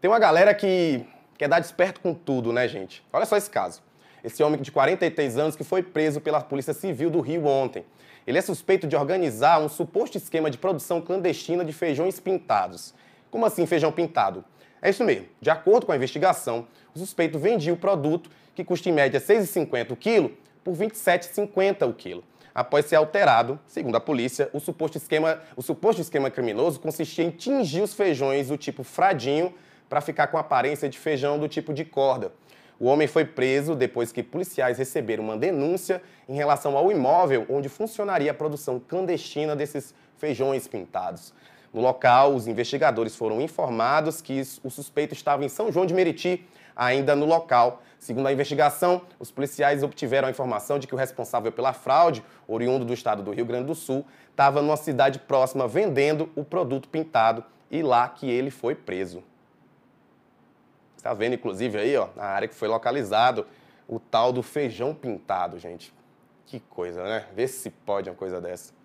Tem uma galera que quer dar desperto com tudo, né, gente? Olha só esse caso. Esse homem de 43 anos que foi preso pela Polícia Civil do Rio ontem. Ele é suspeito de organizar um suposto esquema de produção clandestina de feijões pintados. Como assim feijão pintado? É isso mesmo. De acordo com a investigação, o suspeito vendia o produto, que custa em média 6,50 o quilo, por 27,50 o quilo. Após ser alterado, segundo a polícia, o suposto esquema, o suposto esquema criminoso consistia em tingir os feijões do tipo fradinho para ficar com aparência de feijão do tipo de corda. O homem foi preso depois que policiais receberam uma denúncia em relação ao imóvel onde funcionaria a produção clandestina desses feijões pintados. No local, os investigadores foram informados que o suspeito estava em São João de Meriti, ainda no local. Segundo a investigação, os policiais obtiveram a informação de que o responsável pela fraude, oriundo do estado do Rio Grande do Sul, estava numa cidade próxima vendendo o produto pintado e lá que ele foi preso. Está vendo, inclusive, aí, ó, na área que foi localizado o tal do feijão pintado, gente. Que coisa, né? Vê se pode uma coisa dessa.